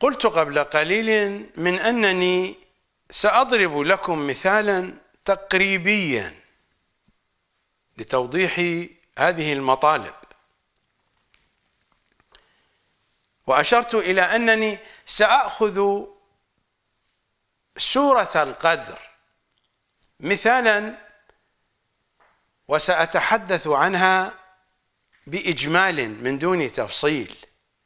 قلت قبل قليل من أنني سأضرب لكم مثالا تقريبيا لتوضيح هذه المطالب وأشرت إلى أنني سأخذ سورة القدر مثالا وسأتحدث عنها بإجمال من دون تفصيل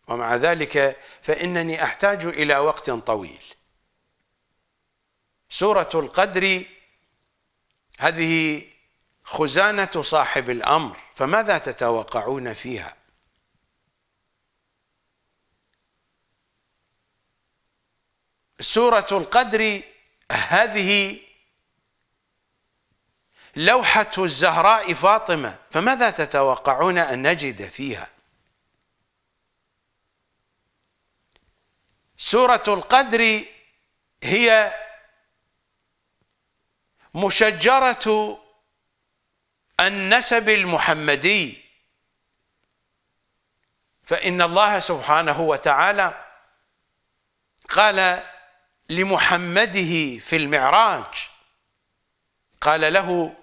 ومع ذلك فإنني أحتاج إلى وقت طويل سورة القدر هذه خزانة صاحب الأمر فماذا تتوقعون فيها سورة القدر هذه لوحة الزهراء فاطمة فماذا تتوقعون أن نجد فيها سورة القدر هي مشجرة النسب المحمدي فإن الله سبحانه وتعالى قال لمحمده في المعراج قال له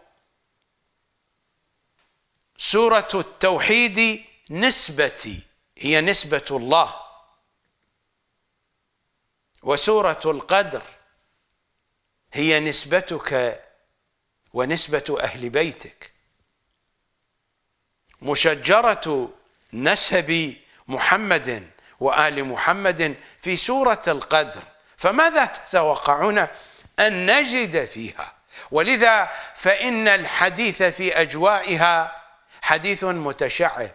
سورة التوحيد نسبتي هي نسبة الله وسورة القدر هي نسبتك ونسبة أهل بيتك مشجرة نسب محمد وآل محمد في سورة القدر فماذا تتوقعون أن نجد فيها ولذا فإن الحديث في أجوائها حديث متشعب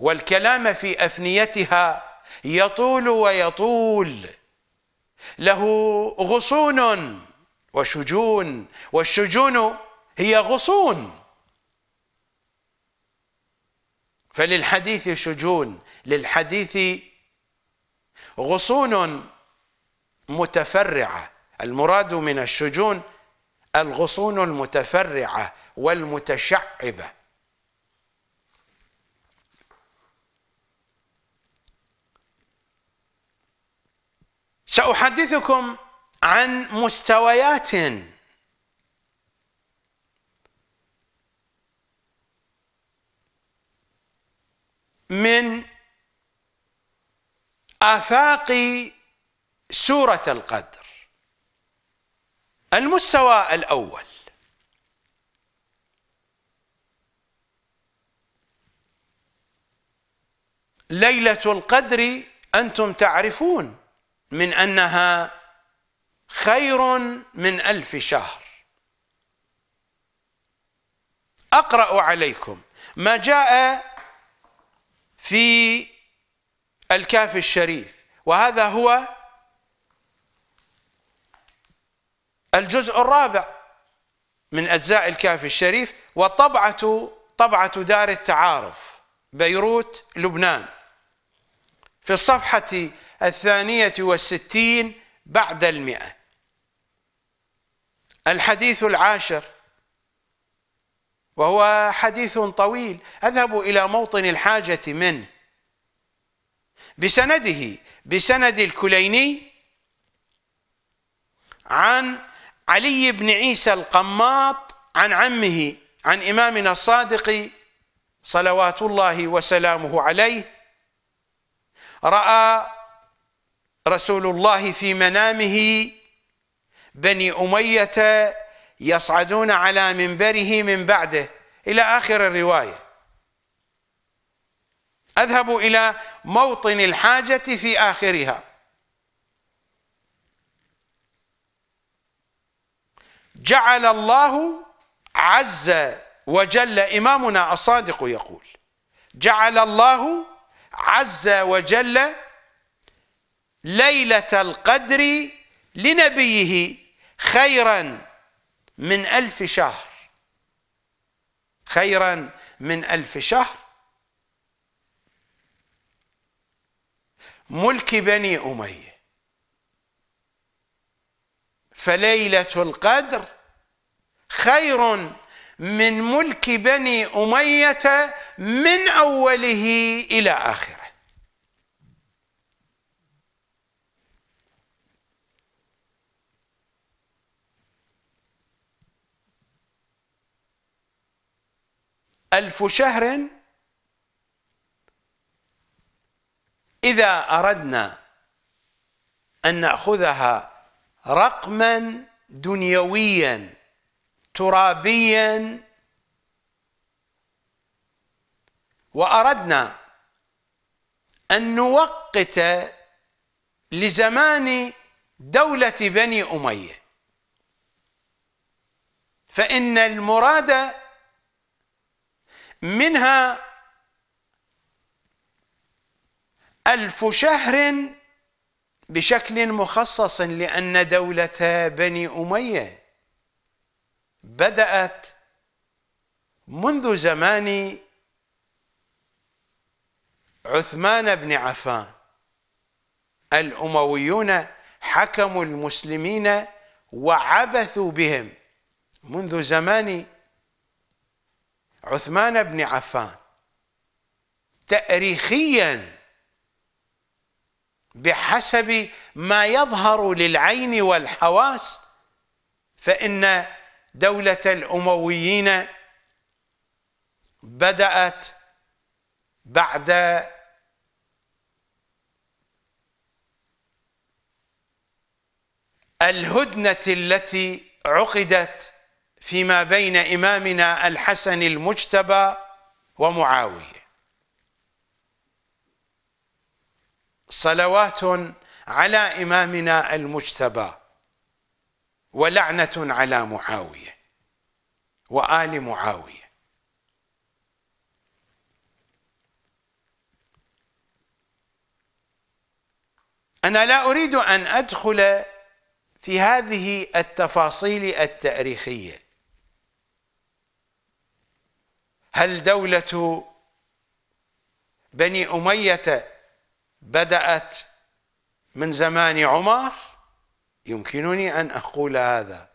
والكلام في أفنيتها يطول ويطول له غصون وشجون والشجون هي غصون فللحديث شجون للحديث غصون متفرعه المراد من الشجون الغصون المتفرعه والمتشعبه ساحدثكم عن مستويات من افاق سوره القدر المستوى الاول ليله القدر انتم تعرفون من أنها خير من ألف شهر أقرأ عليكم ما جاء في الكاف الشريف وهذا هو الجزء الرابع من أجزاء الكاف الشريف وطبعة طبعة دار التعارف بيروت لبنان في الصفحة الثانية والستين بعد المئة الحديث العاشر وهو حديث طويل أذهب إلى موطن الحاجة منه بسنده بسند الكليني عن علي بن عيسى القماط عن عمه عن إمامنا الصادق صلوات الله وسلامه عليه رأى رسول الله في منامه بني أمية يصعدون على منبره من بعده إلى آخر الرواية أذهبوا إلى موطن الحاجة في آخرها جعل الله عز وجل إمامنا الصادق يقول جعل الله عز وجل ليلة القدر لنبيه خيرا من ألف شهر خيرا من ألف شهر ملك بني أمية فليلة القدر خير من ملك بني أمية من أوله إلى آخره ألف شهر إذا أردنا أن نأخذها رقما دنيويا ترابيا وأردنا أن نوقت لزمان دولة بني أمية فإن المراد منها ألف شهر بشكل مخصص لأن دولة بني أمية بدأت منذ زمان عثمان بن عفان الأمويون حكموا المسلمين وعبثوا بهم منذ زمان عثمان بن عفان تاريخيا بحسب ما يظهر للعين والحواس فان دوله الامويين بدات بعد الهدنه التي عقدت فيما بين إمامنا الحسن المجتبى ومعاوية صلوات على إمامنا المجتبى ولعنة على معاوية وآل معاوية أنا لا أريد أن أدخل في هذه التفاصيل التاريخيه هل دولة بني أمية بدأت من زمان عمر يمكنني أن أقول هذا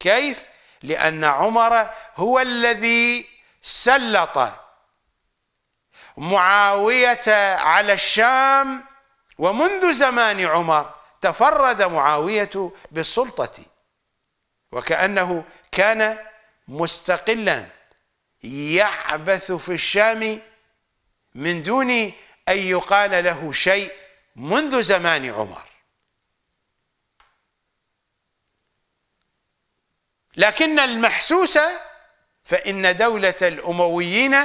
كيف؟ لأن عمر هو الذي سلط معاوية على الشام ومنذ زمان عمر تفرد معاوية بالسلطة وكأنه كان مستقلا يعبث في الشام من دون أن يقال له شيء منذ زمان عمر لكن المحسوس فإن دولة الأمويين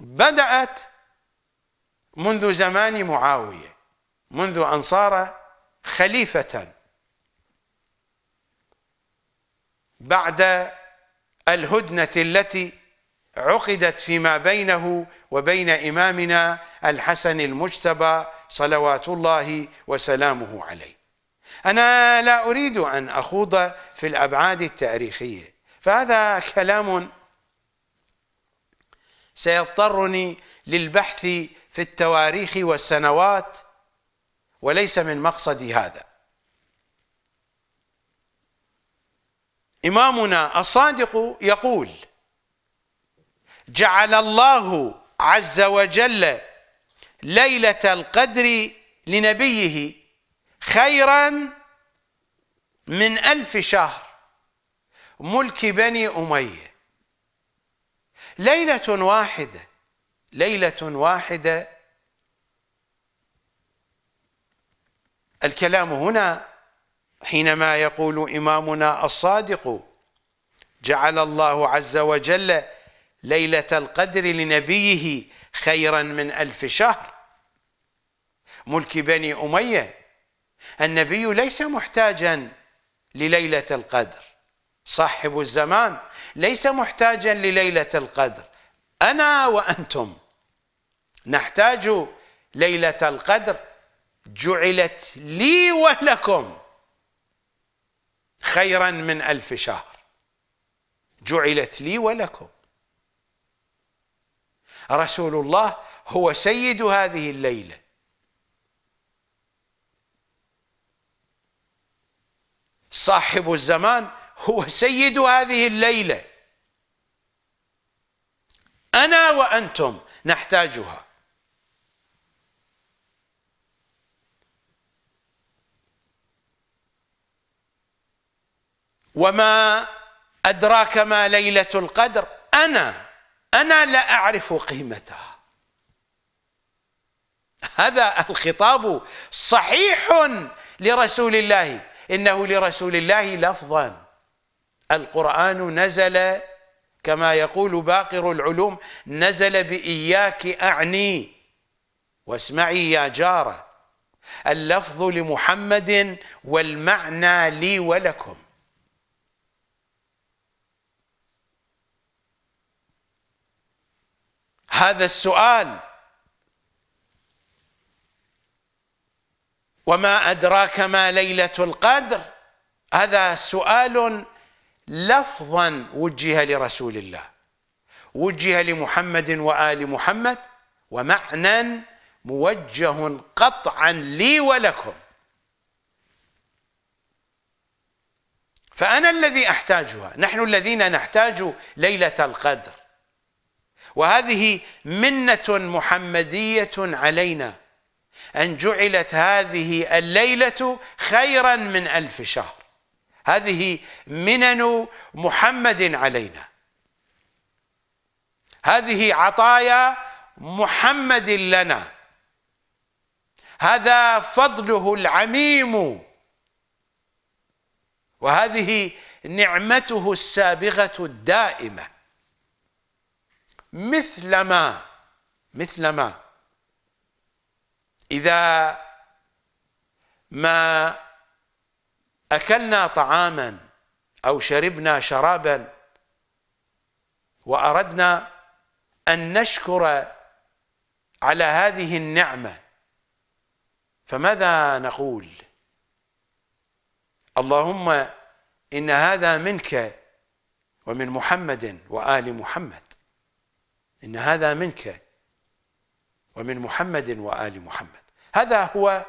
بدأت منذ زمان معاوية منذ أن صار خليفة بعد الهدنة التي عقدت فيما بينه وبين إمامنا الحسن المجتبى صلوات الله وسلامه عليه أنا لا أريد أن أخوض في الأبعاد التاريخية فهذا كلام سيضطرني للبحث في التواريخ والسنوات وليس من مقصدي هذا إمامنا الصادق يقول جعل الله عز وجل ليلة القدر لنبيه خيرا من ألف شهر ملك بني أمية ليلة واحدة ليلة واحدة الكلام هنا حينما يقول إمامنا الصادق جعل الله عز وجل ليلة القدر لنبيه خيرا من ألف شهر ملك بني أمية النبي ليس محتاجا لليلة القدر صاحب الزمان ليس محتاجا لليلة القدر أنا وأنتم نحتاج ليلة القدر جعلت لي ولكم خيرا من ألف شهر جعلت لي ولكم رسول الله هو سيد هذه الليله صاحب الزمان هو سيد هذه الليله انا وانتم نحتاجها وما أدراك ما ليلة القدر أنا أنا لا أعرف قيمتها هذا الخطاب صحيح لرسول الله إنه لرسول الله لفظا القرآن نزل كما يقول باقر العلوم نزل بإياك أعني واسمعي يا جارة اللفظ لمحمد والمعنى لي ولكم هذا السؤال وما أدراك ما ليلة القدر هذا سؤال لفظا وجه لرسول الله وجه لمحمد وآل محمد ومعنى موجه قطعا لي ولكم فأنا الذي أحتاجها نحن الذين نحتاج ليلة القدر وهذه منة محمدية علينا أن جعلت هذه الليلة خيرا من ألف شهر هذه منن محمد علينا هذه عطايا محمد لنا هذا فضله العميم وهذه نعمته السابغة الدائمة مثلما مثلما إذا ما أكلنا طعاما أو شربنا شرابا وأردنا أن نشكر على هذه النعمة فماذا نقول اللهم إن هذا منك ومن محمد وآل محمد إن هذا منك ومن محمد وآل محمد هذا هو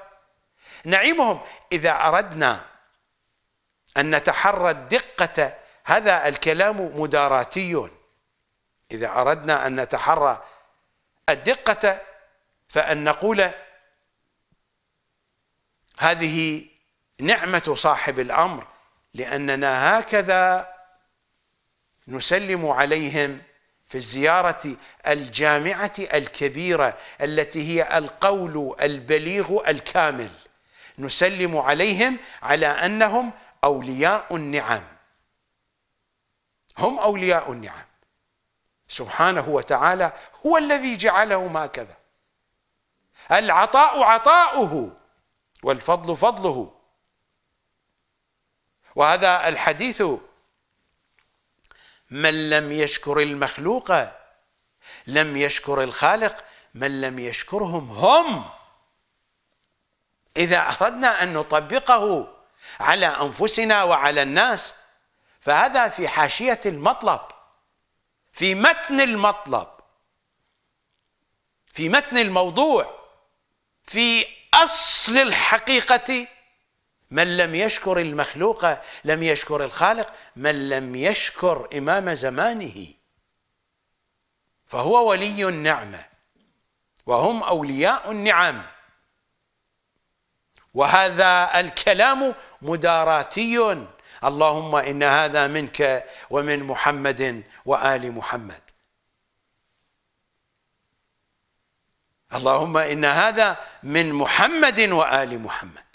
نعيمهم إذا أردنا أن نتحرى دقة هذا الكلام مداراتي إذا أردنا أن نتحرى الدقة فأن نقول هذه نعمة صاحب الأمر لأننا هكذا نسلم عليهم في الزيارة الجامعة الكبيرة التي هي القول البليغ الكامل نسلم عليهم على أنهم أولياء النعم هم أولياء النعم سبحانه وتعالى هو الذي جعلهم هكذا العطاء عطاؤه والفضل فضله وهذا الحديث من لم يشكر المخلوق لم يشكر الخالق من لم يشكرهم هم إذا أردنا أن نطبقه على أنفسنا وعلى الناس فهذا في حاشية المطلب في متن المطلب في متن الموضوع في أصل الحقيقة من لم يشكر المخلوق لم يشكر الخالق من لم يشكر إمام زمانه فهو ولي النعمة وهم أولياء النعم وهذا الكلام مداراتي اللهم إن هذا منك ومن محمد وآل محمد اللهم إن هذا من محمد وآل محمد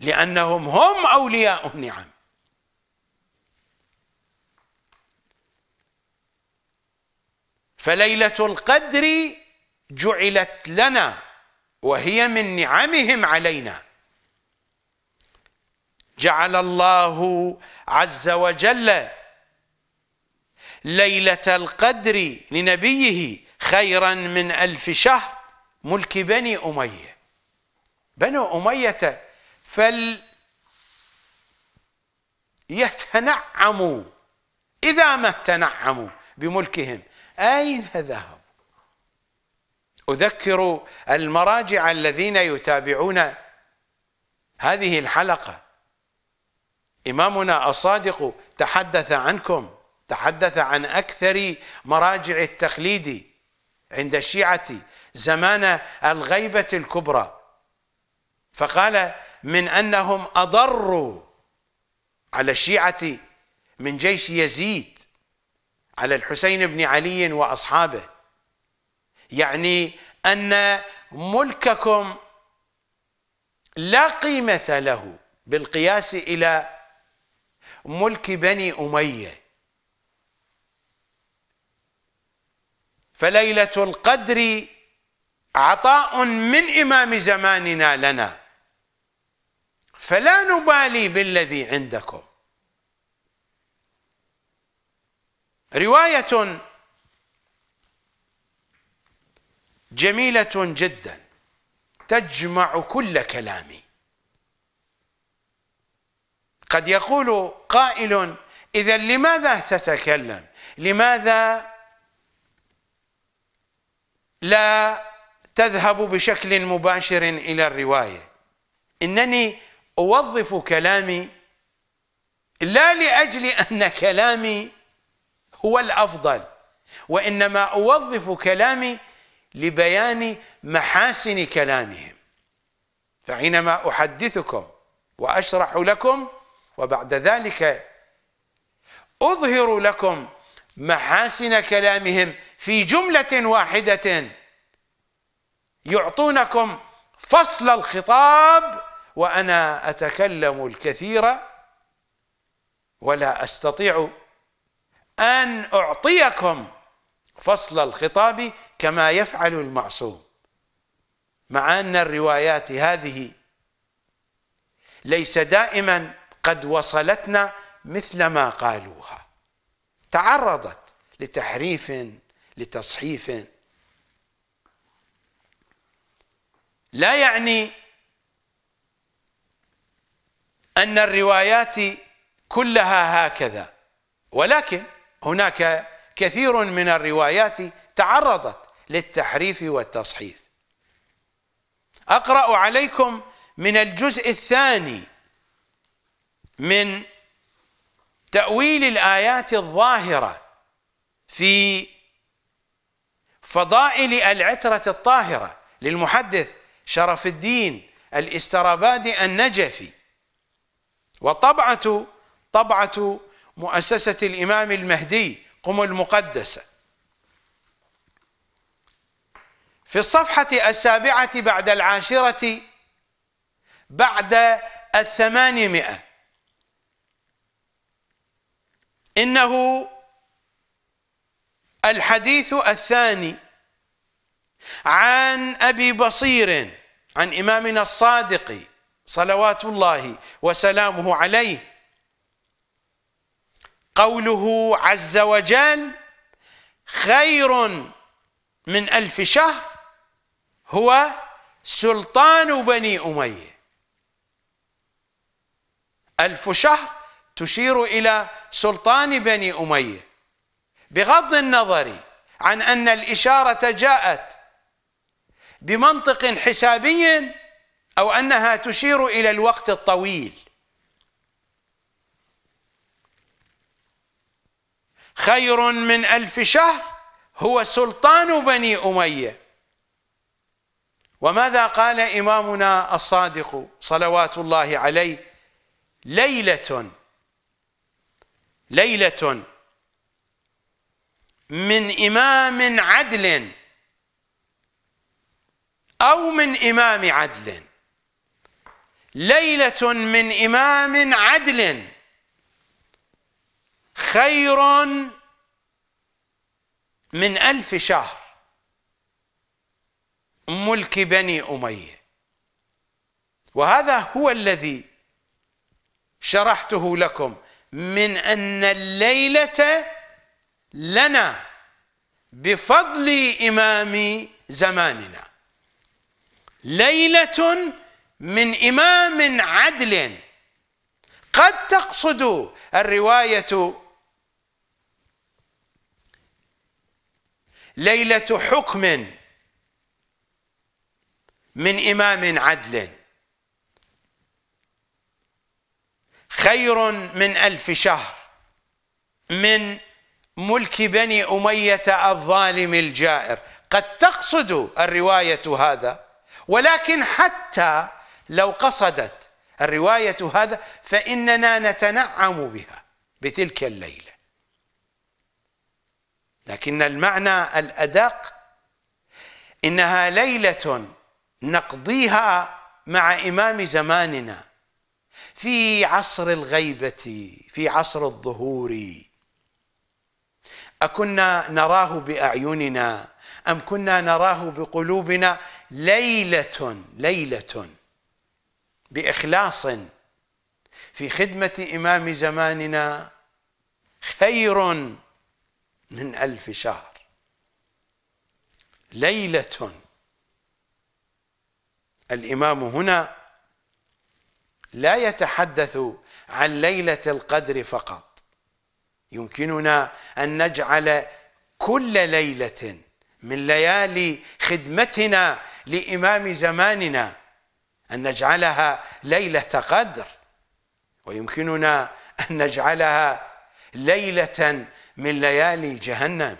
لأنهم هم أولياء النعم فليلة القدر جعلت لنا وهي من نعمهم علينا جعل الله عز وجل ليلة القدر لنبيه خيرا من ألف شهر ملك بني أمية بنو أمية فل يتنعموا إذا ما تنعموا بملكهم أين ذهبوا أذكر المراجع الذين يتابعون هذه الحلقة إمامنا الصادق تحدث عنكم تحدث عن أكثر مراجع التقليد عند الشيعة زمان الغيبة الكبرى فقال من أنهم أضروا على الشيعة من جيش يزيد على الحسين بن علي وأصحابه يعني أن ملككم لا قيمة له بالقياس إلى ملك بني أمية فليلة القدر عطاء من إمام زماننا لنا فلا نبالي بالذي عندكم رواية جميلة جدا تجمع كل كلامي قد يقول قائل إذا لماذا تتكلم لماذا لا تذهب بشكل مباشر إلى الرواية إنني أوظف كلامي لا لأجل أن كلامي هو الأفضل وإنما أوظف كلامي لبيان محاسن كلامهم فحينما أحدثكم وأشرح لكم وبعد ذلك أظهر لكم محاسن كلامهم في جملة واحدة يعطونكم فصل الخطاب وأنا أتكلم الكثير ولا أستطيع أن أعطيكم فصل الخطاب كما يفعل المعصوم مع أن الروايات هذه ليس دائما قد وصلتنا مثل ما قالوها تعرضت لتحريف لتصحيف لا يعني أن الروايات كلها هكذا ولكن هناك كثير من الروايات تعرضت للتحريف والتصحيف أقرأ عليكم من الجزء الثاني من تأويل الآيات الظاهرة في فضائل العترة الطاهرة للمحدث شرف الدين الاسترابادي النجفي وطبعة طبعة مؤسسة الإمام المهدي قم المقدسة في الصفحة السابعة بعد العاشرة بعد الثمانمائة إنه الحديث الثاني عن أبي بصير عن إمامنا الصادق صلوات الله وسلامه عليه قوله عز وجل خير من ألف شهر هو سلطان بني أمية ألف شهر تشير إلى سلطان بني أمية بغض النظر عن أن الإشارة جاءت بمنطق حسابي أو أنها تشير إلى الوقت الطويل خير من ألف شهر هو سلطان بني أمية وماذا قال إمامنا الصادق صلوات الله عليه ليلة ليلة من إمام عدل أو من إمام عدل ليلة من إمام عدل خير من ألف شهر ملك بني أمية وهذا هو الذي شرحته لكم من أن الليلة لنا بفضل إمام زماننا ليلة من إمام عدل قد تقصد الرواية ليلة حكم من إمام عدل خير من ألف شهر من ملك بني أمية الظالم الجائر قد تقصد الرواية هذا ولكن حتى لو قصدت الرواية هذا فإننا نتنعم بها بتلك الليلة لكن المعنى الأدق إنها ليلة نقضيها مع إمام زماننا في عصر الغيبة في عصر الظهور أكنا نراه بأعيننا أم كنا نراه بقلوبنا ليلة ليلة باخلاص في خدمه امام زماننا خير من الف شهر ليله الامام هنا لا يتحدث عن ليله القدر فقط يمكننا ان نجعل كل ليله من ليالي خدمتنا لامام زماننا أن نجعلها ليلة قدر ويمكننا أن نجعلها ليلة من ليالي جهنم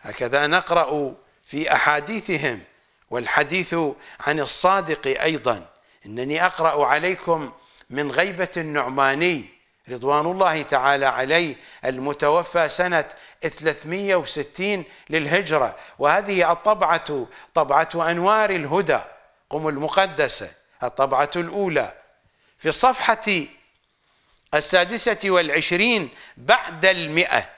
هكذا نقرأ في أحاديثهم والحديث عن الصادق أيضا إنني أقرأ عليكم من غيبة النعماني رضوان الله تعالى عليه المتوفى سنة 360 للهجرة وهذه الطبعة طبعة أنوار الهدى قم المقدسة الطبعة الأولى في الصفحة السادسة والعشرين بعد المئة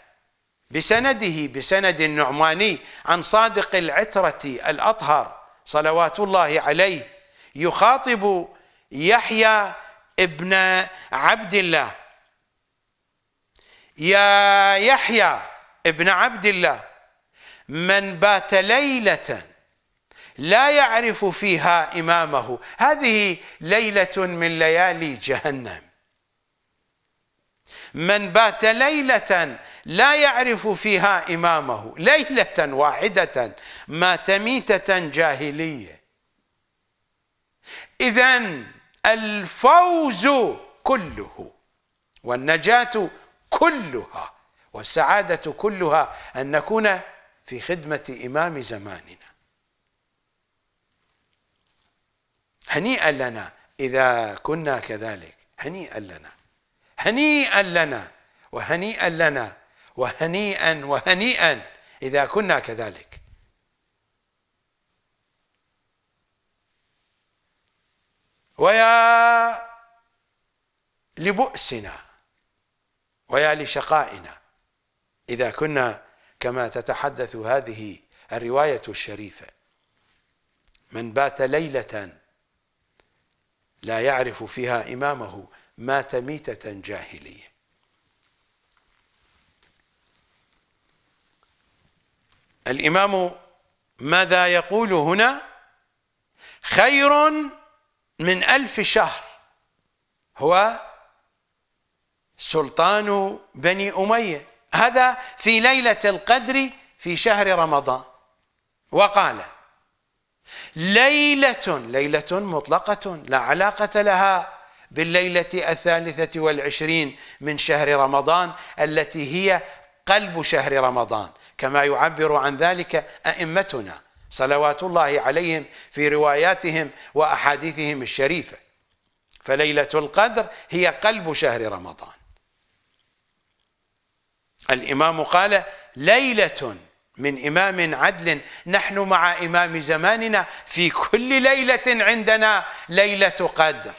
بسنده بسند النعماني عن صادق العترة الأطهر صلوات الله عليه يخاطب يحيى ابن عبد الله يا يحيى ابن عبد الله من بات ليلة لا يعرف فيها إمامه هذه ليلة من ليالي جهنم من بات ليلة لا يعرف فيها إمامه ليلة واحدة مات ميتة جاهلية إذا الفوز كله والنجاة كلها والسعادة كلها أن نكون في خدمة إمام زماننا هنيئا لنا إذا كنا كذلك هنيئا لنا هنيئا لنا وهنيئا لنا وهنيئا وهنيئا إذا كنا كذلك ويا لبؤسنا ويا لشقائنا إذا كنا كما تتحدث هذه الرواية الشريفة من بات ليلة لا يعرف فيها إمامه مات ميتة جاهلية الإمام ماذا يقول هنا خير من ألف شهر هو سلطان بني أمية هذا في ليلة القدر في شهر رمضان وقال ليلة ليلة مطلقة لا علاقة لها بالليلة الثالثة والعشرين من شهر رمضان التي هي قلب شهر رمضان كما يعبر عن ذلك أئمتنا صلوات الله عليهم في رواياتهم وأحاديثهم الشريفة فليلة القدر هي قلب شهر رمضان الإمام قال ليلة من إمام عدل نحن مع إمام زماننا في كل ليلة عندنا ليلة قدر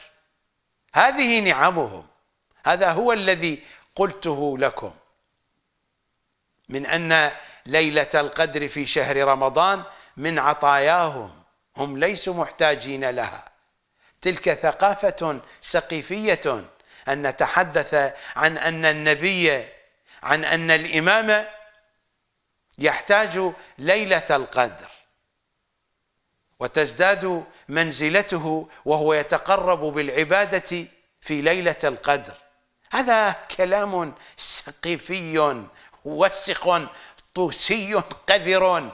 هذه نعمهم هذا هو الذي قلته لكم من أن ليلة القدر في شهر رمضان من عطاياهم هم ليسوا محتاجين لها تلك ثقافة سقيفية أن نتحدث عن أن النبي عن أن الإمام يحتاج ليلة القدر وتزداد منزلته وهو يتقرب بالعبادة في ليلة القدر هذا كلام سقيفي وسخ طوسي قذر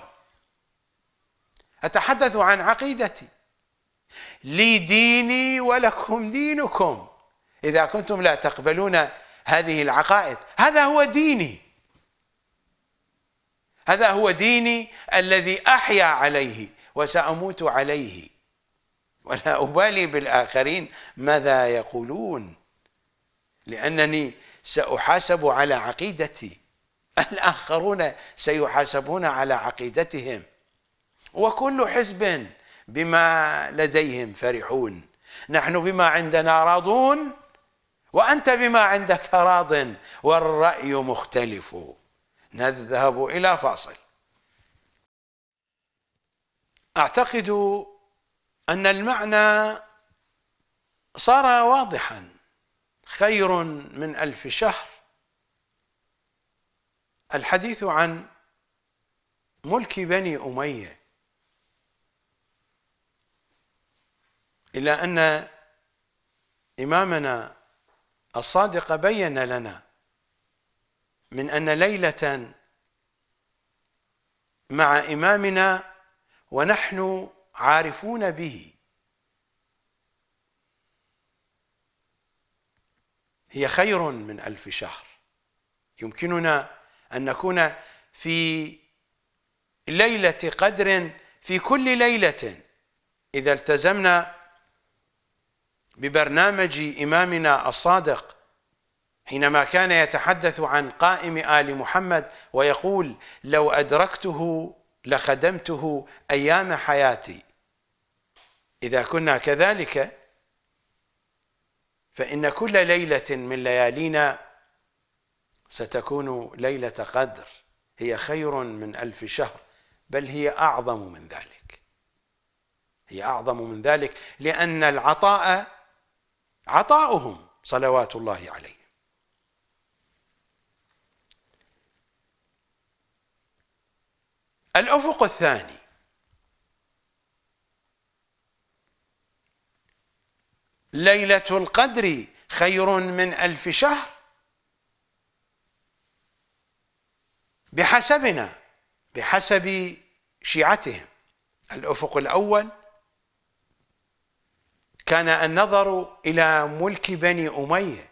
أتحدث عن عقيدتي لي ديني ولكم دينكم إذا كنتم لا تقبلون هذه العقائد هذا هو ديني هذا هو ديني الذي أحيا عليه وسأموت عليه ولا أبالي بالآخرين ماذا يقولون لأنني سأحاسب على عقيدتي الآخرون سيحاسبون على عقيدتهم وكل حزب بما لديهم فرحون نحن بما عندنا راضون وأنت بما عندك راض والرأي مختلف نذهب إلى فاصل أعتقد أن المعنى صار واضحا خير من ألف شهر الحديث عن ملك بني أمية إلى أن إمامنا الصادق بين لنا من أن ليلة مع إمامنا ونحن عارفون به هي خير من ألف شهر يمكننا أن نكون في ليلة قدر في كل ليلة إذا التزمنا ببرنامج إمامنا الصادق حينما كان يتحدث عن قائم آل محمد ويقول لو أدركته لخدمته أيام حياتي إذا كنا كذلك فإن كل ليلة من ليالينا ستكون ليلة قدر هي خير من ألف شهر بل هي أعظم من ذلك هي أعظم من ذلك لأن العطاء عطاؤهم صلوات الله عليهم الأفق الثاني ليلة القدر خير من ألف شهر بحسبنا بحسب شيعتهم الأفق الأول كان النظر إلى ملك بني أمية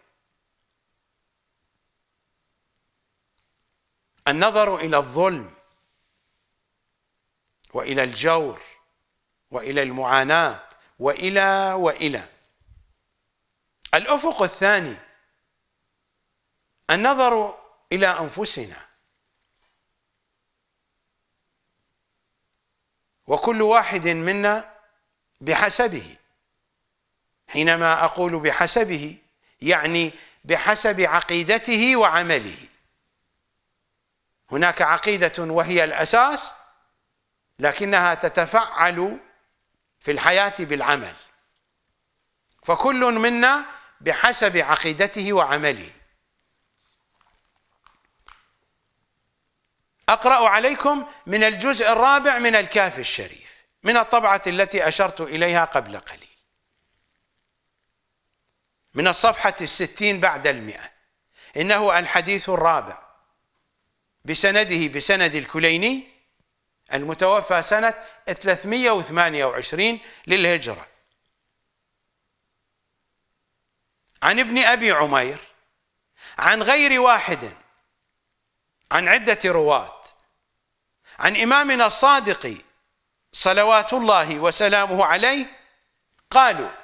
النظر إلى الظلم وإلى الجور وإلى المعاناة وإلى وإلى الأفق الثاني النظر إلى أنفسنا وكل واحد منا بحسبه حينما أقول بحسبه يعني بحسب عقيدته وعمله هناك عقيدة وهي الأساس لكنها تتفعل في الحياة بالعمل فكل منا بحسب عقيدته وعمله أقرأ عليكم من الجزء الرابع من الكاف الشريف من الطبعة التي أشرت إليها قبل قليل من الصفحة الستين بعد المئة إنه الحديث الرابع بسنده بسند الكليني المتوفى سنة 328 للهجرة عن ابن أبي عمير عن غير واحد عن عدة رواة عن إمامنا الصادق صلوات الله وسلامه عليه قالوا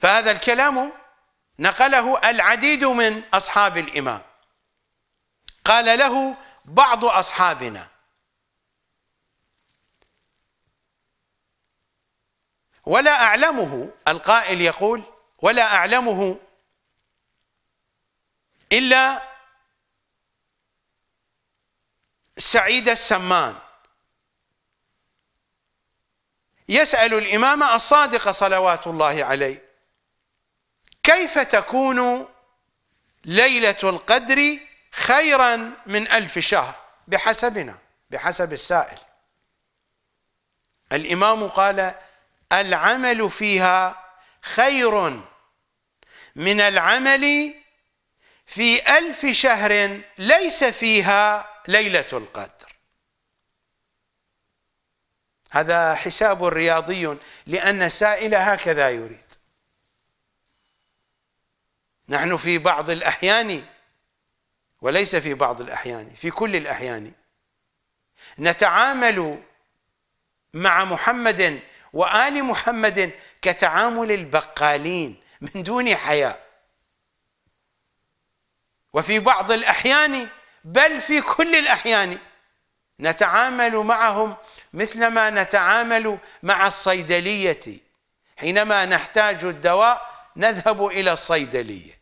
فهذا الكلام نقله العديد من أصحاب الإمام قال له بعض أصحابنا ولا أعلمه القائل يقول ولا أعلمه إلا سعيد السمان يسأل الإمام الصادق صلوات الله عليه كيف تكون ليلة القدر خيرا من ألف شهر بحسبنا بحسب السائل الإمام قال العمل فيها خير من العمل في ألف شهر ليس فيها ليلة القدر هذا حساب رياضي لأن السائل هكذا يريد نحن في بعض الأحيان وليس في بعض الأحيان في كل الأحيان نتعامل مع محمد وآل محمد كتعامل البقالين من دون حياء وفي بعض الأحيان بل في كل الأحيان نتعامل معهم مثلما نتعامل مع الصيدلية حينما نحتاج الدواء نذهب إلى الصيدلية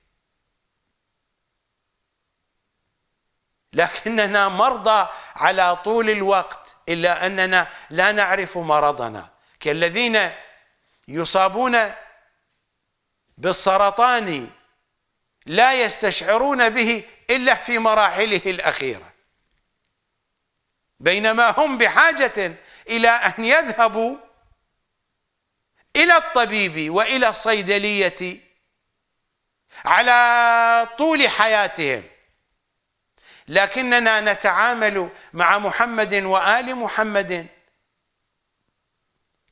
لكننا مرضى على طول الوقت الا اننا لا نعرف مرضنا كالذين يصابون بالسرطان لا يستشعرون به الا في مراحله الاخيره بينما هم بحاجه الى ان يذهبوا الى الطبيب والى الصيدليه على طول حياتهم لكننا نتعامل مع محمد وآل محمد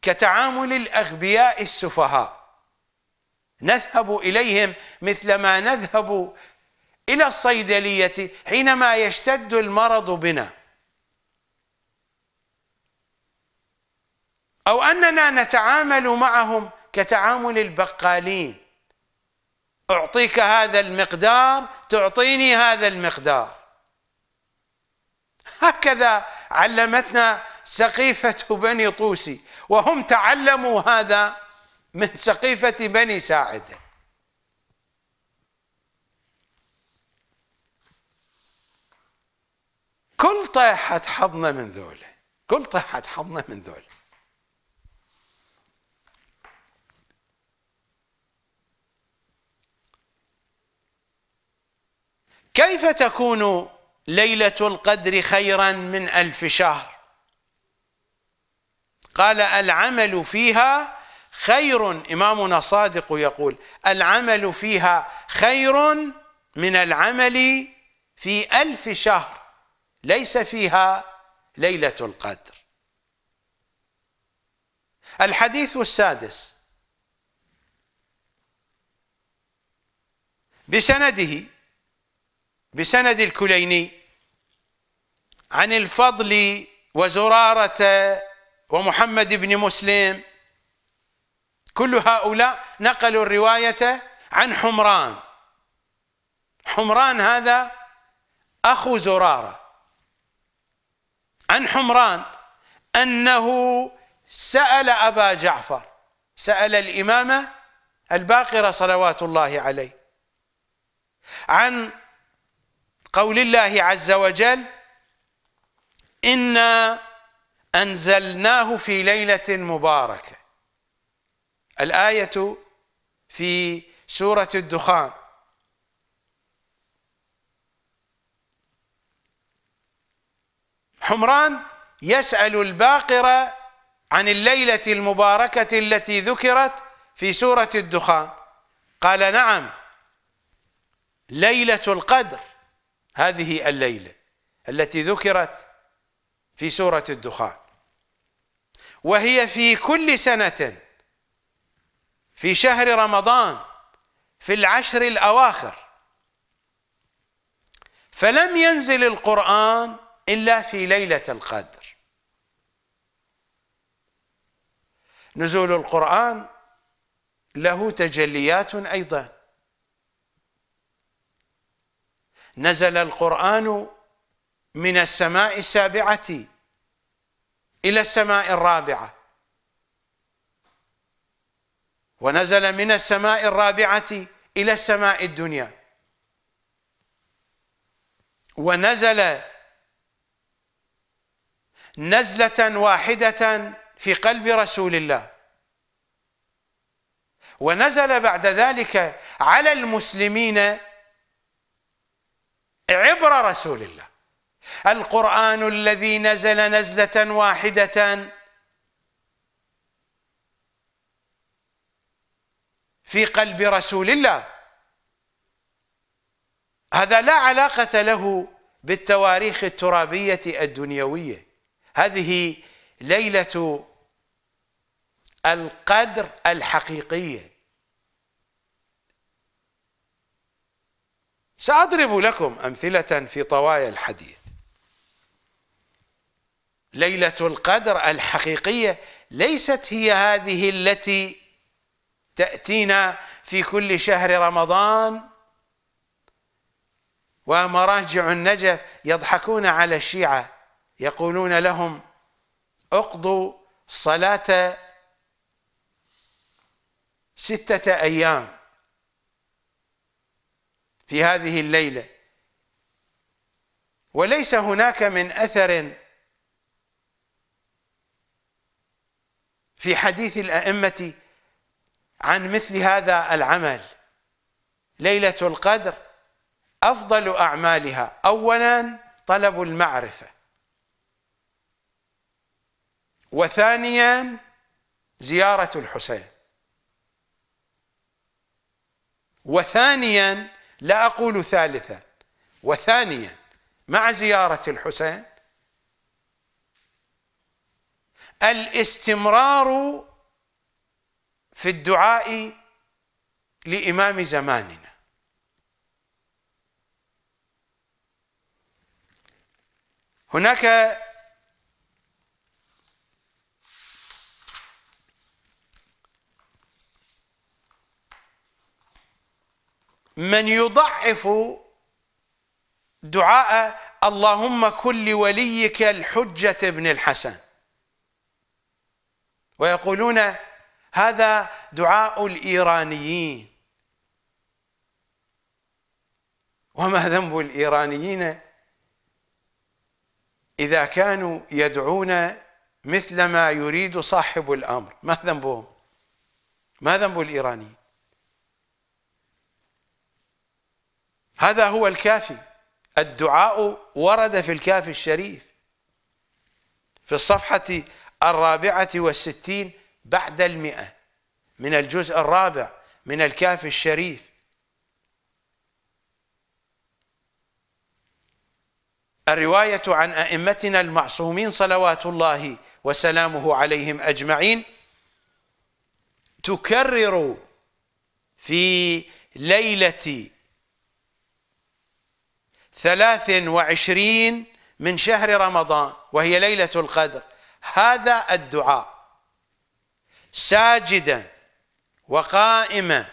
كتعامل الأغبياء السفهاء نذهب إليهم مثلما نذهب إلى الصيدلية حينما يشتد المرض بنا أو أننا نتعامل معهم كتعامل البقالين أعطيك هذا المقدار تعطيني هذا المقدار هكذا علمتنا سقيفة بني طوسي وهم تعلموا هذا من سقيفة بني ساعده كل طيحت حظنا من ذوله كل طيحت حظنا من ذوله كيف تكون ليلة القدر خيرا من ألف شهر قال العمل فيها خير إمامنا صادق يقول العمل فيها خير من العمل في ألف شهر ليس فيها ليلة القدر الحديث السادس بسنده بسند الكليني عن الفضل وزرارة ومحمد بن مسلم كل هؤلاء نقلوا الرواية عن حمران حمران هذا أخو زرارة عن حمران أنه سأل أبا جعفر سأل الإمامة الباقرة صلوات الله عليه عن قول الله عز وجل إنا أنزلناه في ليلة مباركة الآية في سورة الدخان حمران يسأل الباقرة عن الليلة المباركة التي ذكرت في سورة الدخان قال نعم ليلة القدر هذه الليلة التي ذكرت في سورة الدخان وهي في كل سنة في شهر رمضان في العشر الأواخر فلم ينزل القرآن إلا في ليلة القدر نزول القرآن له تجليات أيضا نزل القرآن من السماء السابعة إلى السماء الرابعة ونزل من السماء الرابعة إلى السماء الدنيا ونزل نزلة واحدة في قلب رسول الله ونزل بعد ذلك على المسلمين عبر رسول الله القرآن الذي نزل نزلة واحدة في قلب رسول الله هذا لا علاقة له بالتواريخ الترابية الدنيوية هذه ليلة القدر الحقيقيه سأضرب لكم أمثلة في طوايا الحديث ليلة القدر الحقيقية ليست هي هذه التي تأتينا في كل شهر رمضان ومراجع النجف يضحكون على الشيعة يقولون لهم اقضوا صلاة ستة أيام في هذه الليله وليس هناك من اثر في حديث الائمه عن مثل هذا العمل ليله القدر افضل اعمالها اولا طلب المعرفه وثانيا زياره الحسين وثانيا لا أقول ثالثا وثانيا مع زيارة الحسين الاستمرار في الدعاء لإمام زماننا هناك من يضعف دعاء اللهم كن لوليك الحجة ابن الحسن ويقولون هذا دعاء الإيرانيين وما ذنب الإيرانيين إذا كانوا يدعون مثل ما يريد صاحب الأمر ما ذنبهم ما ذنب الإيرانيين هذا هو الكافي الدعاء ورد في الكافي الشريف في الصفحة الرابعة والستين بعد المئة من الجزء الرابع من الكافي الشريف الرواية عن أئمتنا المعصومين صلوات الله وسلامه عليهم أجمعين تكرر في ليلة ثلاث وعشرين من شهر رمضان وهي ليلة القدر هذا الدعاء ساجدا وقائما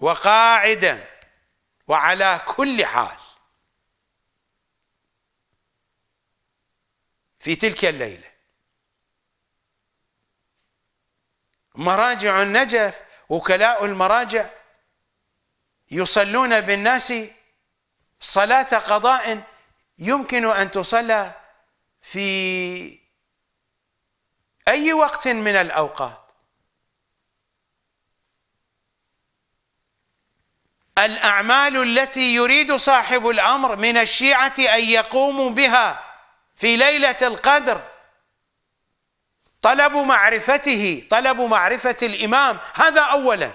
وقاعدا وعلى كل حال في تلك الليلة مراجع النجف وكلاء المراجع يصلون بالناس صلاة قضاء يمكن أن تصلى في أي وقت من الأوقات الأعمال التي يريد صاحب الأمر من الشيعة أن يقوموا بها في ليلة القدر طلب معرفته طلب معرفة الإمام هذا أولاً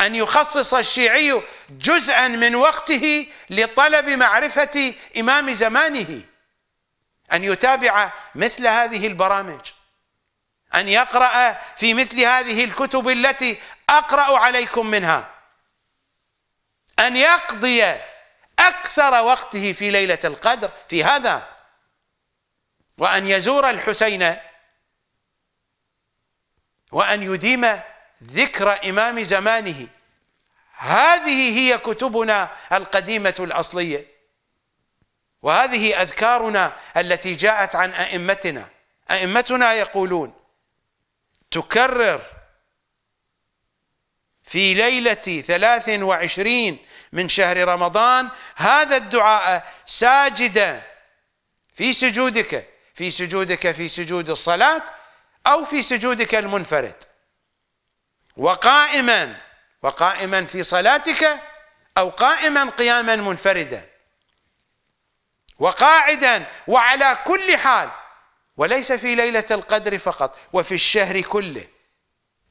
أن يخصص الشيعي جزءا من وقته لطلب معرفة إمام زمانه أن يتابع مثل هذه البرامج أن يقرأ في مثل هذه الكتب التي أقرأ عليكم منها أن يقضي أكثر وقته في ليلة القدر في هذا وأن يزور الحسين وأن يديم ذكر إمام زمانه هذه هي كتبنا القديمة الأصلية وهذه أذكارنا التي جاءت عن أئمتنا أئمتنا يقولون تكرر في ليلة ثلاث وعشرين من شهر رمضان هذا الدعاء ساجدا في سجودك في سجودك في سجود الصلاة أو في سجودك المنفرد وقائما وقائما في صلاتك أو قائما قياما منفردا وقاعدا وعلى كل حال وليس في ليلة القدر فقط وفي الشهر كله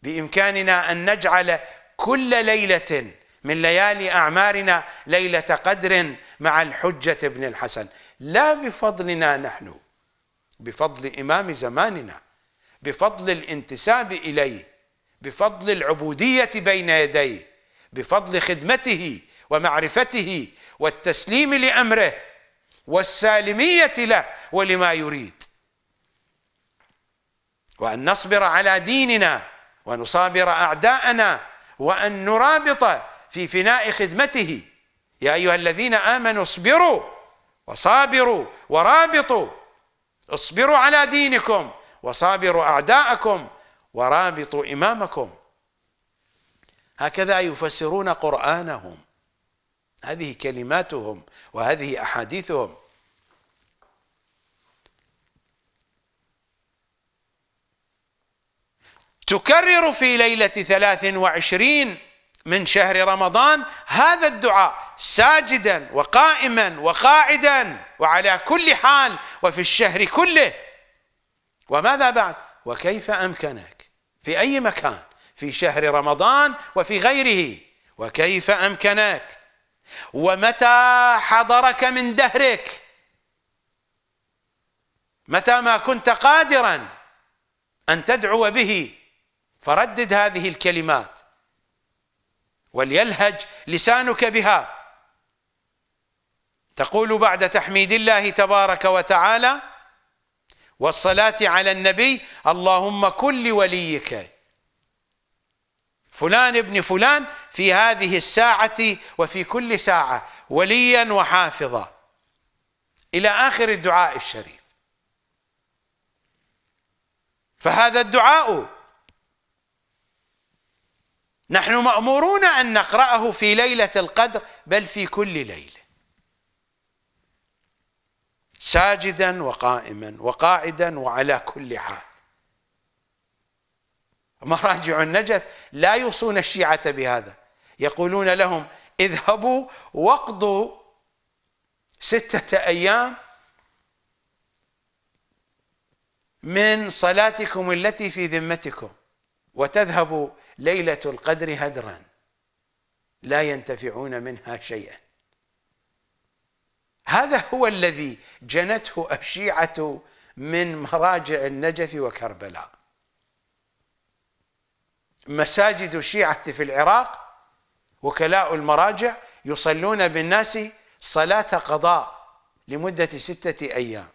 بإمكاننا أن نجعل كل ليلة من ليالي أعمارنا ليلة قدر مع الحجة ابن الحسن لا بفضلنا نحن بفضل إمام زماننا بفضل الانتساب إليه بفضل العبودية بين يديه بفضل خدمته ومعرفته والتسليم لأمره والسالمية له ولما يريد وأن نصبر على ديننا ونصابر أعداءنا وأن نرابط في فناء خدمته يا أيها الذين آمنوا اصبروا وصابروا ورابطوا اصبروا على دينكم وصابروا أعداءكم ورابطوا إمامكم هكذا يفسرون قرآنهم هذه كلماتهم وهذه أحاديثهم تكرر في ليلة ثلاث وعشرين من شهر رمضان هذا الدعاء ساجدا وقائما وقاعدا وعلى كل حال وفي الشهر كله وماذا بعد وكيف أمكنك في أي مكان في شهر رمضان وفي غيره وكيف أمكنك ومتى حضرك من دهرك متى ما كنت قادرا أن تدعو به فردد هذه الكلمات وليلهج لسانك بها تقول بعد تحميد الله تبارك وتعالى والصلاة على النبي اللهم كل وليك فلان ابن فلان في هذه الساعة وفي كل ساعة وليا وحافظا إلى آخر الدعاء الشريف فهذا الدعاء نحن مأمورون أن نقرأه في ليلة القدر بل في كل ليلة ساجدا وقائما وقاعدا وعلى كل حال مراجع النجف لا يوصون الشيعة بهذا يقولون لهم اذهبوا واقضوا ستة أيام من صلاتكم التي في ذمتكم وتذهب ليلة القدر هدرا لا ينتفعون منها شيئا هذا هو الذي جنته الشيعة من مراجع النجف وكربلاء مساجد الشيعة في العراق وكلاء المراجع يصلون بالناس صلاة قضاء لمدة ستة أيام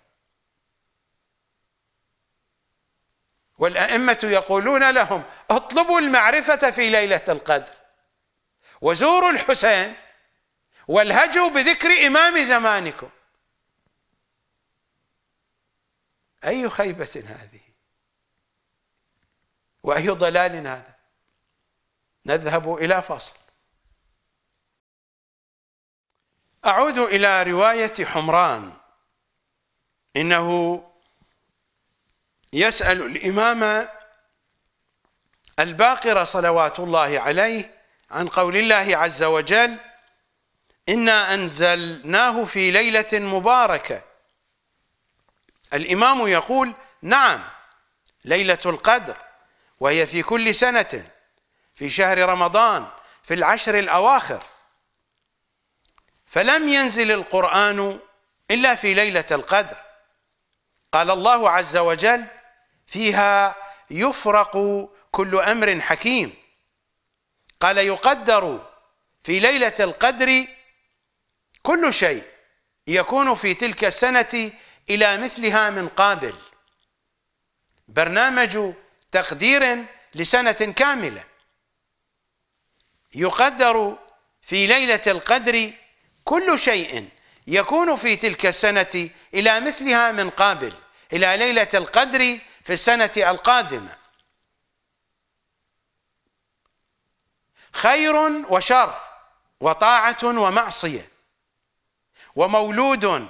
والأئمة يقولون لهم اطلبوا المعرفة في ليلة القدر وزوروا الحسين والهجوا بذكر إمام زمانكم أي خيبة هذه وأي ضلال هذا نذهب إلى فصل أعود إلى رواية حمران إنه يسأل الإمام الباقر صلوات الله عليه عن قول الله عز وجل انا انزلناه في ليله مباركه الامام يقول نعم ليله القدر وهي في كل سنه في شهر رمضان في العشر الاواخر فلم ينزل القران الا في ليله القدر قال الله عز وجل فيها يفرق كل امر حكيم قال يقدر في ليله القدر كل شيء يكون في تلك السنة إلى مثلها من قابل برنامج تقدير لسنة كاملة يقدر في ليلة القدر كل شيء يكون في تلك السنة إلى مثلها من قابل إلى ليلة القدر في السنة القادمة خير وشر وطاعة ومعصية ومولود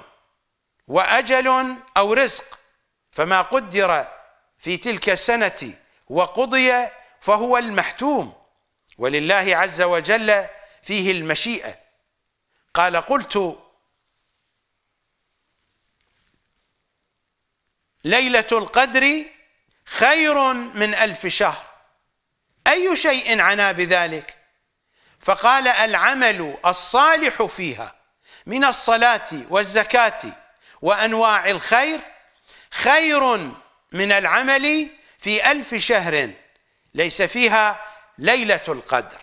واجل او رزق فما قدر في تلك السنه وقضي فهو المحتوم ولله عز وجل فيه المشيئه قال قلت ليله القدر خير من الف شهر اي شيء عنا بذلك فقال العمل الصالح فيها من الصلاة والزكاة وأنواع الخير خير من العمل في ألف شهر ليس فيها ليلة القدر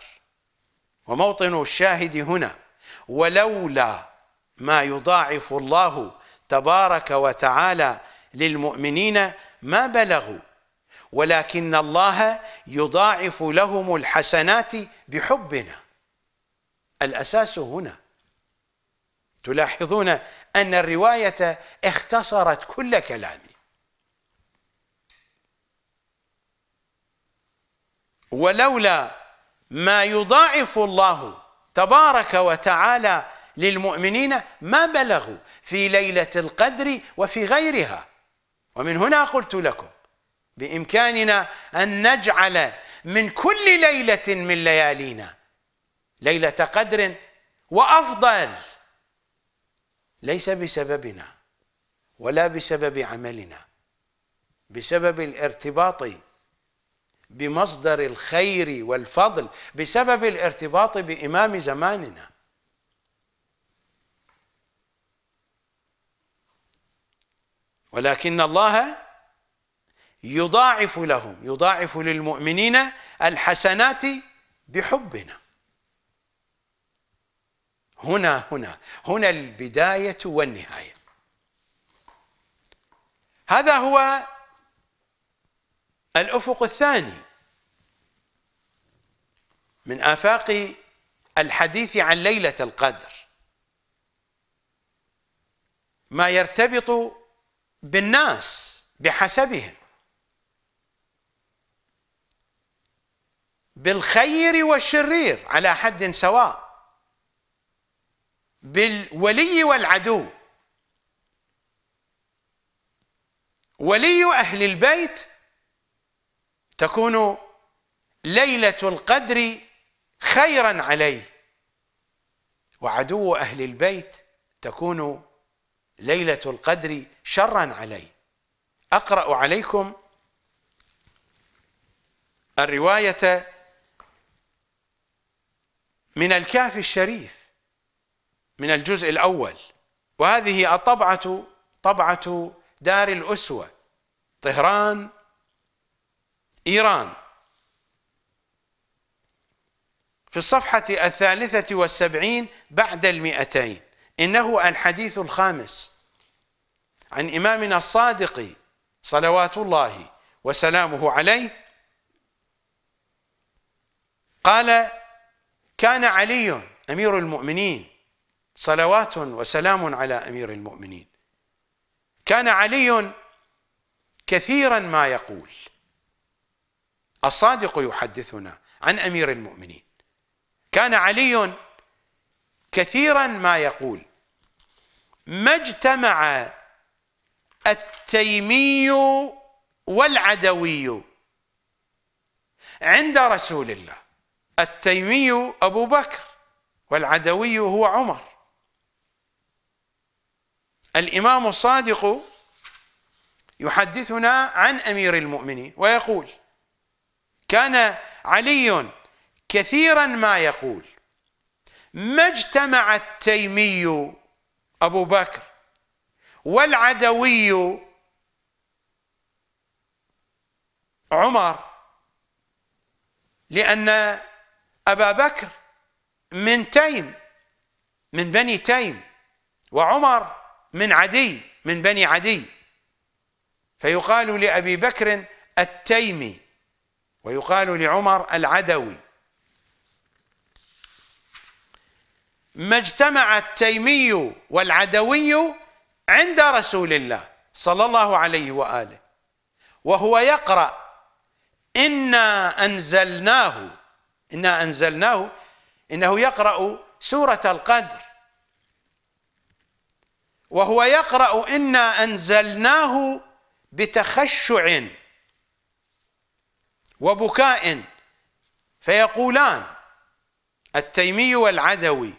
وموطن الشاهد هنا ولولا ما يضاعف الله تبارك وتعالى للمؤمنين ما بلغوا ولكن الله يضاعف لهم الحسنات بحبنا الأساس هنا تلاحظون أن الرواية اختصرت كل كلامي ولولا ما يضاعف الله تبارك وتعالى للمؤمنين ما بلغوا في ليلة القدر وفي غيرها ومن هنا قلت لكم بإمكاننا أن نجعل من كل ليلة من ليالينا ليلة قدر وأفضل ليس بسببنا ولا بسبب عملنا بسبب الارتباط بمصدر الخير والفضل بسبب الارتباط بامام زماننا ولكن الله يضاعف لهم يضاعف للمؤمنين الحسنات بحبنا هنا هنا هنا البداية والنهاية هذا هو الأفق الثاني من آفاق الحديث عن ليلة القدر ما يرتبط بالناس بحسبهم بالخير والشرير على حد سواء بالولي والعدو ولي أهل البيت تكون ليلة القدر خيرا عليه وعدو أهل البيت تكون ليلة القدر شرا عليه أقرأ عليكم الرواية من الكهف الشريف من الجزء الأول وهذه الطبعة طبعة دار الأسوة طهران إيران في الصفحة الثالثة والسبعين بعد المئتين إنه الحديث الخامس عن إمامنا الصادق صلوات الله وسلامه عليه قال كان علي أمير المؤمنين صلوات وسلام على امير المؤمنين كان علي كثيرا ما يقول الصادق يحدثنا عن امير المؤمنين كان علي كثيرا ما يقول ما اجتمع التيمي والعدوي عند رسول الله التيمي ابو بكر والعدوي هو عمر الإمام الصادق يحدثنا عن أمير المؤمنين ويقول كان علي كثيرا ما يقول ما اجتمع التيمي أبو بكر والعدوي عمر لأن أبا بكر من تيم من بني تيم وعمر من عدي من بني عدي فيقال لأبي بكر التيمي ويقال لعمر العدوي ما اجتمع التيمي والعدوي عند رسول الله صلى الله عليه وآله وهو يقرأ إنا أنزلناه إنا أنزلناه إنه يقرأ سورة القدر وهو يقرأ إنا أنزلناه بتخشع وبكاء فيقولان التيمي والعدوي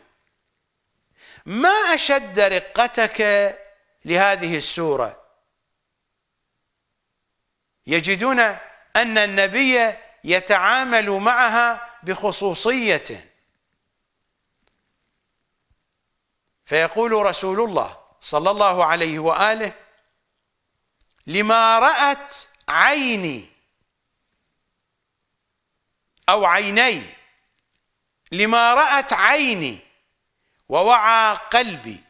ما أشد رقتك لهذه السورة يجدون أن النبي يتعامل معها بخصوصية فيقول رسول الله صلى الله عليه واله لما رأت عيني أو عيني لما رأت عيني ووعى قلبي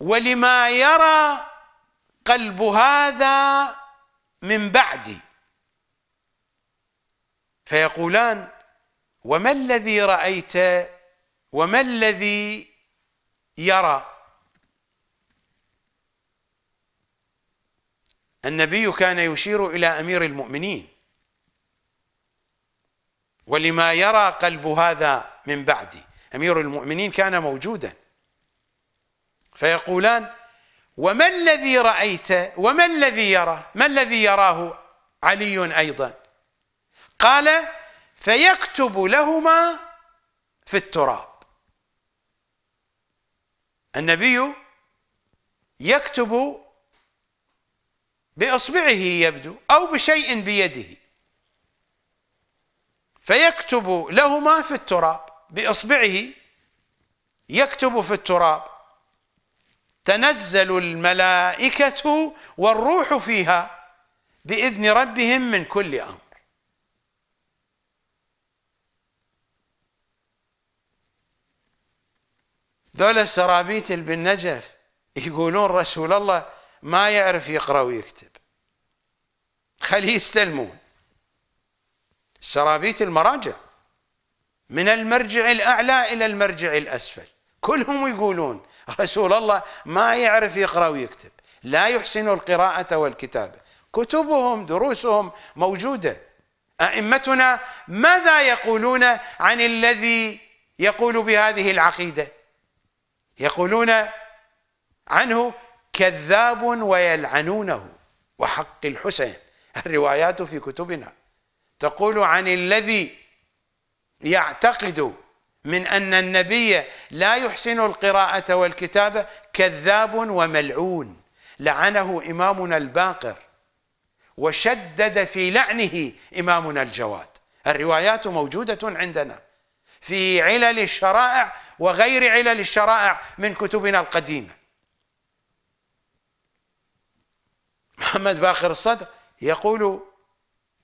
ولما يرى قلب هذا من بعدي فيقولان وما الذي رأيت وما الذي يرى النبي كان يشير إلى أمير المؤمنين ولما يرى قلب هذا من بعدي أمير المؤمنين كان موجودا فيقولان وما الذي رأيته وما الذي يرى ما الذي يراه علي أيضا قال فيكتب لهما في التراب النبي يكتب باصبعه يبدو او بشيء بيده فيكتب لهما في التراب باصبعه يكتب في التراب تنزل الملائكه والروح فيها باذن ربهم من كل امر ذولا السرابيت بالنجف يقولون رسول الله ما يعرف يقرأ ويكتب خليه يستلمون سرابيت المراجع من المرجع الأعلى إلى المرجع الأسفل كلهم يقولون رسول الله ما يعرف يقرأ ويكتب لا يحسن القراءة والكتابة كتبهم دروسهم موجودة أئمتنا ماذا يقولون عن الذي يقول بهذه العقيدة يقولون عنه كذاب ويلعنونه وحق الحسين الروايات في كتبنا تقول عن الذي يعتقد من أن النبي لا يحسن القراءة والكتابة كذاب وملعون لعنه إمامنا الباقر وشدد في لعنه إمامنا الجواد الروايات موجودة عندنا في علل الشرائع وغير علل الشرائع من كتبنا القديمه محمد باقر الصدر يقول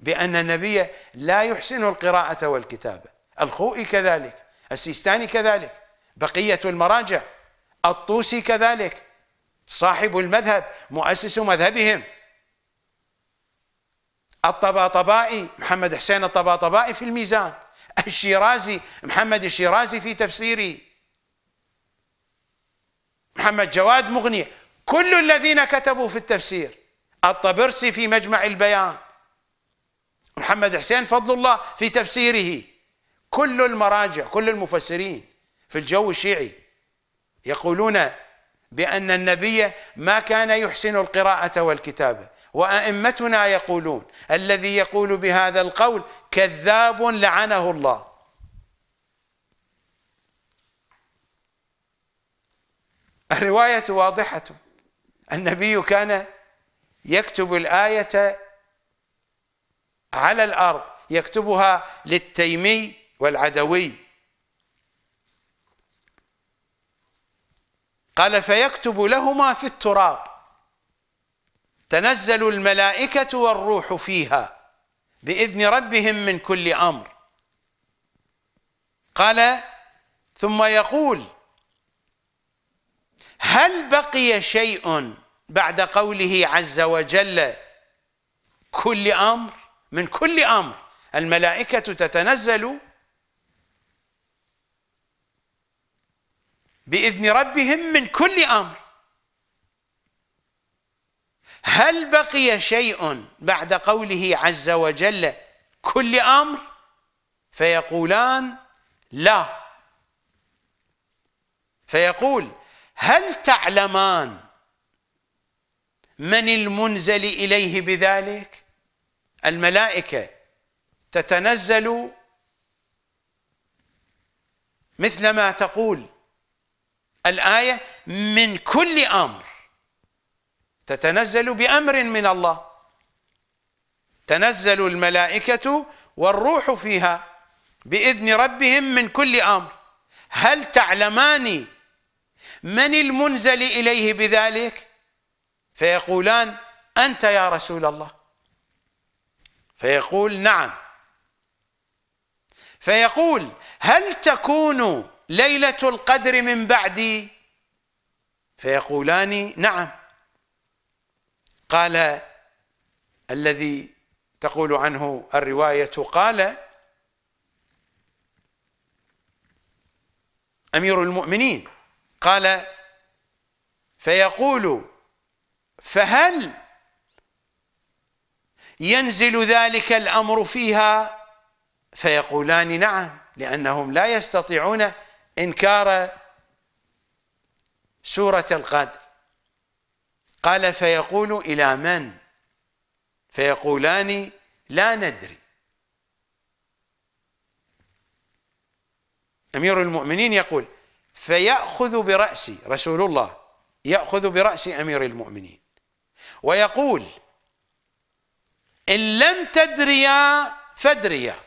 بأن النبي لا يحسن القراءة والكتابة الخوئي كذلك السيستاني كذلك بقية المراجع الطوسي كذلك صاحب المذهب مؤسس مذهبهم الطباطبائي محمد حسين الطباطبائي في الميزان الشيرازي محمد الشيرازي في تفسيره محمد جواد مغني كل الذين كتبوا في التفسير الطبرسي في مجمع البيان محمد حسين فضل الله في تفسيره كل المراجع كل المفسرين في الجو الشيعي يقولون بأن النبي ما كان يحسن القراءة والكتابة وأئمتنا يقولون الذي يقول بهذا القول كذاب لعنه الله الرواية واضحة النبي كان يكتب الآية على الأرض يكتبها للتيمي والعدوي قال فيكتب لهما في التراب تنزل الملائكة والروح فيها بإذن ربهم من كل أمر قال ثم يقول هل بقي شيء بعد قوله عز وجل كل امر من كل امر الملائكه تتنزل باذن ربهم من كل امر هل بقي شيء بعد قوله عز وجل كل امر فيقولان لا فيقول هل تعلمان من المنزل إليه بذلك الملائكة تتنزل مثل ما تقول الآية من كل أمر تتنزل بأمر من الله تنزل الملائكة والروح فيها بإذن ربهم من كل أمر هل تعلمان من المنزل إليه بذلك؟ فيقولان أنت يا رسول الله فيقول نعم فيقول هل تكون ليلة القدر من بعدي فيقولان نعم قال الذي تقول عنه الرواية قال أمير المؤمنين قال فيقول فهل ينزل ذلك الأمر فيها فيقولان نعم لأنهم لا يستطيعون إنكار سورة القدر قال فيقول إلى من فيقولان لا ندري أمير المؤمنين يقول فيأخذ برأسي رسول الله يأخذ برأس أمير المؤمنين ويقول إن لم تدريا فدريا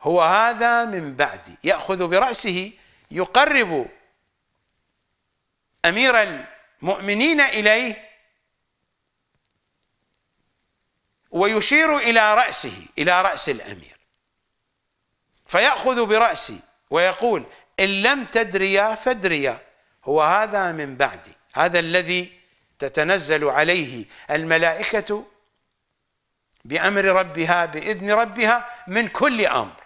هو هذا من بعدي يأخذ برأسه يقرب أمير المؤمنين إليه ويشير إلى رأسه إلى رأس الأمير فيأخذ برأسي ويقول إن لم تدريا فدريا هو هذا من بعدي هذا الذي تتنزل عليه الملائكة بأمر ربها بإذن ربها من كل أمر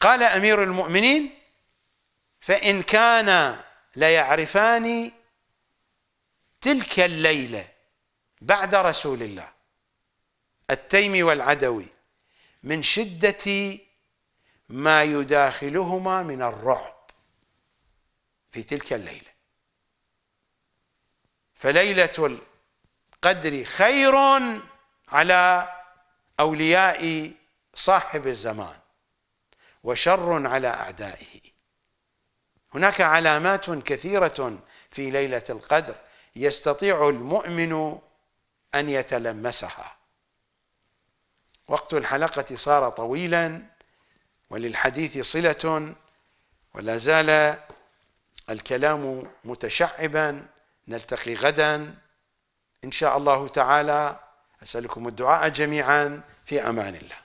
قال أمير المؤمنين فإن كان ليعرفان تلك الليلة بعد رسول الله التيمي والعدوي من شدة ما يداخلهما من الرعب في تلك الليلة فليلة القدر خير على أولياء صاحب الزمان وشر على أعدائه هناك علامات كثيرة في ليلة القدر يستطيع المؤمن أن يتلمسها وقت الحلقة صار طويلا وللحديث صلة ولا زال الكلام متشعبا نلتقي غدا ان شاء الله تعالى اسالكم الدعاء جميعا في امان الله